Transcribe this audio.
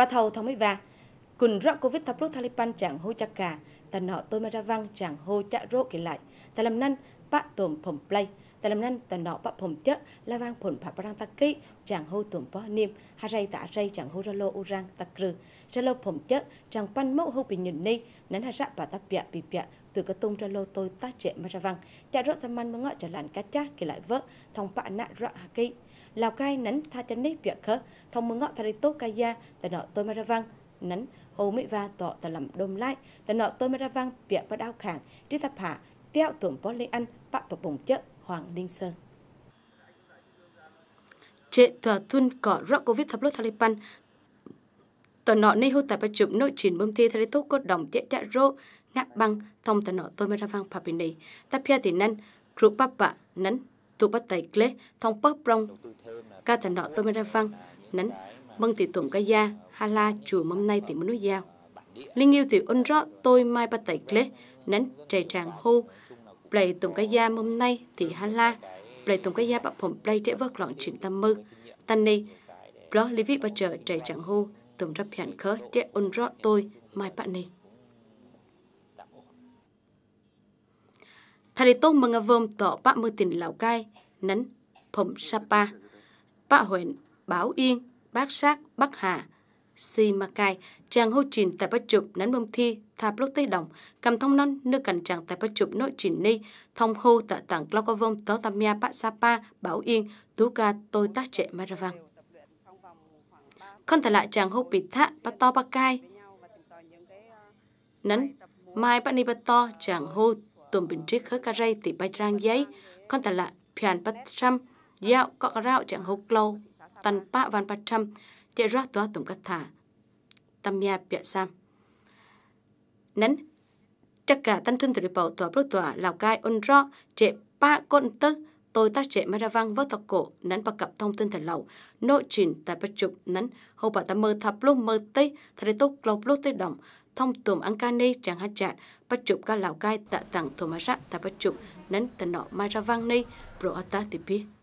và thầu thống mấy và cùn rõ covid thập lúc taliban chẳng hô chắc cả ta nọ tôi mà ra văng chẳng hô chạ rô kể lại ta làm năn bạ tổm phẩm play ta làm năn ta nọ bạ phẩm chớ la vang phồn phạ bà răng ta kỹ chẳng hô tổm phó niêm ha ray tả ray chẳng hô ra lô u rang ta krư ra lô phồng chớ chẳng pan mẫu hô bị nhìn ni nắn hà rạ bà ta bịa bị bịa từ cái tung ra lô tôi ta chạy mà ra văng chạy rô xăm man mà ngọ chả làn cá chá kể lại vợ thong bạ nạ rõ hà ký lào cai nắn tha chân nít việc khớ thông mừng ngọ thà đi tốt Cai kaya tại nọ tôi mà ra vang nắn hồ mỹ va tọ tại làm Đôm lại tại nọ tôi mà ra vang việc bắt đau khảng trí thập hạ teo tưởng bó lê ăn bạc bạc bổng chợ hoàng Linh sơn chế tờ thun cỏ rõ covid thập lốt taliban tờ nọ nay hô tại ba chụp nội trình bơm thi thay tốt cốt đồng chế chạy rô Ngã băng thông tờ nọ tôi mới ra vang papini tapia thì năn rụp bắp bạ nắn tu bắt tay kế thông bóp rong ca thành nọ tôi mới ra văn nánh mân thì tụng ca gia ha la chùa mâm nay thì mới nói giao liên yêu thì ôn rõ tôi mai bắt tay kế nánh trời tràng hô play tụng ca gia mâm nay thì ha la play tụng ca gia bạc phẩm play trẻ vớt loạn chuyện tâm mơ tan nay blog lý vị bắt chờ trời tràng hô tụng ra hẹn khớ trẻ ôn rõ tôi mai bạn này thari tô mga vơm tọ bạ mơ tỉnh Lào Cai, nắn, phẩm Sapa, bạ huyện, Bảo Yên, Bác Sát, Bắc Hà, Si Makai, chàng hô trình tại bác chụp nắn Mông thi, thạp lúc tây đồng, cầm thông non nơi cảnh chàng tại bác chụp nội trình ni, thông hô tại tảng lo có vông tớ tam nha bác Sapa, Bảo Yên, tú ca tôi tác trẻ Maravang. Không thể lại chàng hô bị thạ, bác to bác cai. Nắn, mai bác ni bác to, chàng hô tùm bình trí khớ cà rây tỷ bạch rang giấy, con tà lạ phiền bạch trăm, dạo có cà rạo chẳng hốc lâu, tàn bạ văn bạch trăm, chạy ra tòa tùm cà thả. Tâm nhà bịa xăm. Nắn, chắc cả tân thân thủ bảo tòa bố tòa lào cai ôn rõ, chạy ba con tức, tôi ta trẻ ra vang vớt tộc cổ nắn bạc cập thông tin thật lậu nội trình tại bất trục nắn hậu bà ta mơ thập lúc mơ tây thật tốt lâu lúc tây đồng thông tùm ăn ca nây chẳng hát chạn bắt chụp ca lão cai tạ tặng thùm hát tạ bắt chụp nấn tần nọ mai ra vang nây bro ta tipi